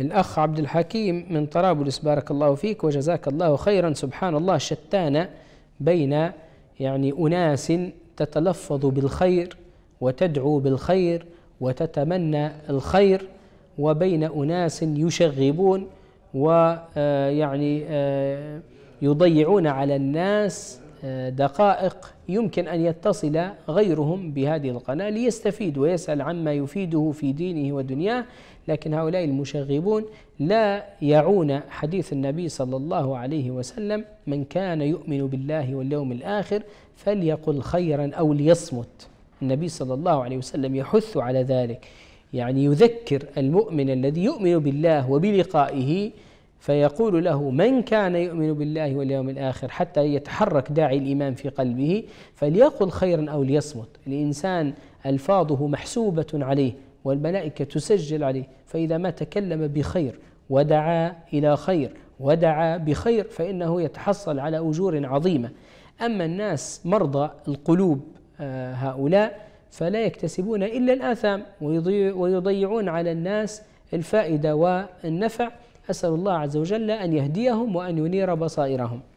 الأخ عبد الحكيم من طرابلس بارك الله فيك وجزاك الله خيرا سبحان الله شتان بين يعني أناس تتلفظ بالخير وتدعو بالخير وتتمنى الخير وبين أناس يشغبون ويعني آه، يضيعون على الناس دقائق يمكن أن يتصل غيرهم بهذه القناة ليستفيد ويسأل عما يفيده في دينه ودنياه لكن هؤلاء المشغبون لا يعون حديث النبي صلى الله عليه وسلم من كان يؤمن بالله واليوم الآخر فليقل خيرا أو ليصمت النبي صلى الله عليه وسلم يحث على ذلك يعني يذكر المؤمن الذي يؤمن بالله وبلقائه فيقول له من كان يؤمن بالله واليوم الآخر حتى يتحرك داعي الإيمان في قلبه فليقل خيرا أو ليصمت الإنسان ألفاظه محسوبة عليه والملائكة تسجل عليه فإذا ما تكلم بخير ودعا إلى خير ودعا بخير فإنه يتحصل على أجور عظيمة أما الناس مرضى القلوب آه، هؤلاء فلا يكتسبون إلا الآثام ويضيعون على الناس الفائدة والنفع أسأل الله عز وجل أن يهديهم وأن ينير بصائرهم